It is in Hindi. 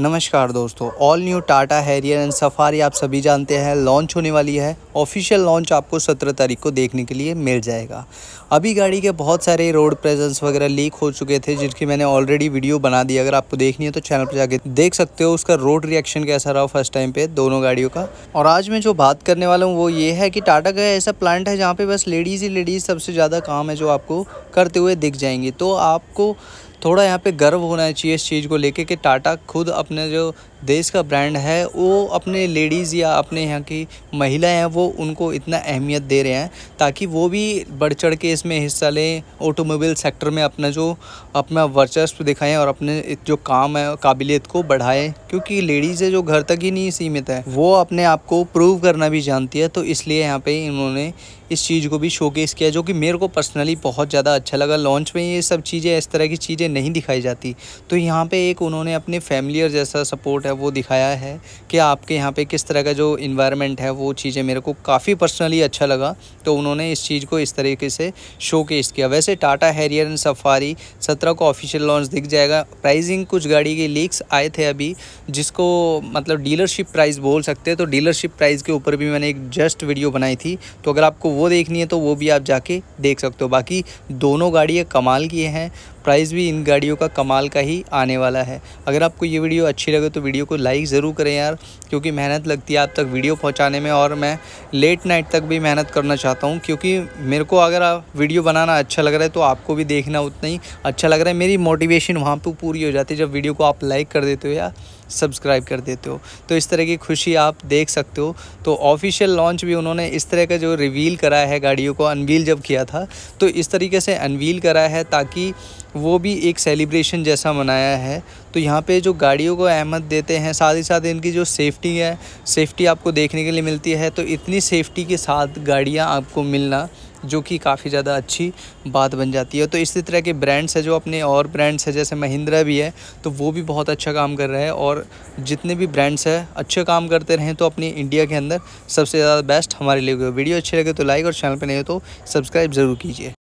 नमस्कार दोस्तों all new Tata Harrier and Safari आप सभी जानते हैं लॉन्च होने वाली है ऑफिशियल लॉन्च आपको 17 तारीख को देखने के लिए मिल जाएगा अभी गाड़ी के बहुत सारे रोड प्रेजेंस वगैरह लीक हो चुके थे जिनकी मैंने ऑलरेडी वीडियो बना दी अगर आपको देखनी है तो चैनल पर जाके देख सकते हो उसका रोड रिएक्शन कैसा रहा फर्स्ट टाइम पे दोनों गाड़ियों का और आज मैं जो बात करने वाला हूँ वो ये है कि टाटा का ऐसा प्लांट है जहाँ पर बस लेडीज़ ही लेडीज़ सबसे ज़्यादा काम है जो आपको करते हुए दिख जाएंगी तो आपको थोड़ा यहाँ पे गर्व होना चाहिए इस चीज़ को लेके कि टाटा खुद अपने जो देश का ब्रांड है वो अपने लेडीज़ या अपने यहाँ की महिलाएं हैं वो उनको इतना अहमियत दे रहे हैं ताकि वो भी बढ़ चढ़ के इसमें हिस्सा लें ऑटोमोबाइल सेक्टर में अपना जो अपना वर्चस्व दिखाएं और अपने जो काम है काबिलियत को बढ़ाएं क्योंकि लेडीज़ जो घर तक ही नहीं सीमित है वो अपने आप को प्रूव करना भी जानती है तो इसलिए यहाँ पर इन्होंने इस चीज़ को भी शोकेस किया जो कि मेरे को पर्सनली बहुत ज़्यादा अच्छा लगा लॉन्च में ये सब चीज़ें इस तरह की चीज़ें नहीं दिखाई जाती तो यहाँ पर एक उन्होंने अपने फैमिलियर जैसा सपोर्ट है है वो दिखाया है कि आपके यहाँ पे किस तरह का जो इन्वायरमेंट है वो चीज़ें मेरे को काफ़ी पर्सनली अच्छा लगा तो उन्होंने इस चीज़ को इस तरीके से शो किया वैसे टाटा हैरियर एंड सफारी सत्रह को ऑफिशियल लॉन्च दिख जाएगा प्राइजिंग कुछ गाड़ी के लीक्स आए थे अभी जिसको मतलब डीलरशिप प्राइस बोल सकते हैं तो डीलरशिप प्राइस के ऊपर भी मैंने एक जस्ट वीडियो बनाई थी तो अगर आपको वो देखनी है तो वो भी आप जाके देख सकते हो बाकी दोनों गाड़ियाँ कमाल की हैं प्राइस भी इन गाड़ियों का कमाल का ही आने वाला है अगर आपको ये वीडियो अच्छी लगे तो वीडियो को लाइक ज़रूर करें यार क्योंकि मेहनत लगती है आप तक वीडियो पहुँचाने में और मैं लेट नाइट तक भी मेहनत करना चाहता हूँ क्योंकि मेरे को अगर आप वीडियो बनाना अच्छा लग रहा है तो आपको भी देखना उतना ही अच्छा लग रहा है मेरी मोटिवेशन वहाँ पर पूरी हो जाती है जब वीडियो को आप लाइक कर देते हो या सब्सक्राइब कर देते हो तो इस तरह की खुशी आप देख सकते हो तो ऑफिशियल लॉन्च भी उन्होंने इस तरह का जो रिवील करा है गाड़ियों को अनवील जब किया था तो इस तरीके से अनवील करा है ताकि वो भी एक सेलिब्रेशन जैसा मनाया है तो यहाँ पे जो गाड़ियों को अहमद देते हैं साथ ही साथ इनकी जो सेफ़्टी है सेफ़्टी आपको देखने के लिए मिलती है तो इतनी सेफ़्टी के साथ गाड़ियाँ आपको मिलना जो कि काफ़ी ज़्यादा अच्छी बात बन जाती है तो इसी तरह के ब्रांड्स है जो अपने और ब्रांड्स है जैसे महिंद्रा भी है तो वो भी बहुत अच्छा काम कर रहा है और जितने भी ब्रांड्स है अच्छे काम करते रहें तो अपने इंडिया के अंदर सबसे ज़्यादा बेस्ट हमारे लिए वीडियो अच्छे लगे तो लाइक और चैनल पर नहीं हो तो सब्सक्राइब ज़रूर कीजिए